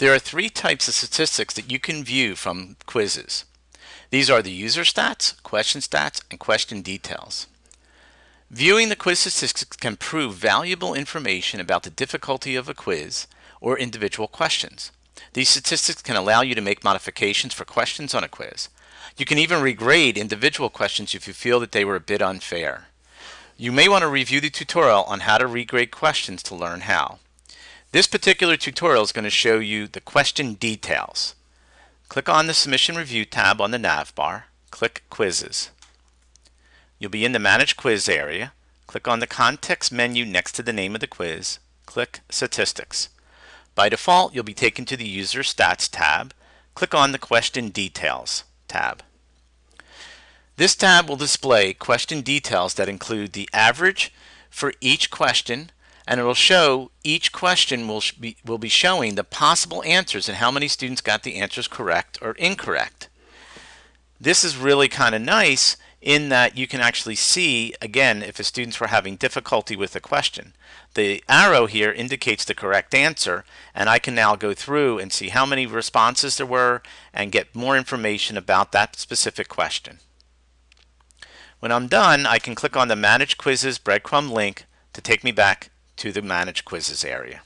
There are three types of statistics that you can view from quizzes. These are the user stats, question stats, and question details. Viewing the quiz statistics can prove valuable information about the difficulty of a quiz or individual questions. These statistics can allow you to make modifications for questions on a quiz. You can even regrade individual questions if you feel that they were a bit unfair. You may want to review the tutorial on how to regrade questions to learn how. This particular tutorial is going to show you the question details. Click on the Submission Review tab on the nav bar. Click Quizzes. You'll be in the Manage Quiz area. Click on the context menu next to the name of the quiz. Click Statistics. By default, you'll be taken to the User Stats tab. Click on the Question Details tab. This tab will display question details that include the average for each question, and it'll show each question will be, will be showing the possible answers and how many students got the answers correct or incorrect. This is really kind of nice in that you can actually see, again, if the students were having difficulty with a question. The arrow here indicates the correct answer, and I can now go through and see how many responses there were and get more information about that specific question. When I'm done, I can click on the Manage Quizzes breadcrumb link to take me back to the Manage Quizzes area.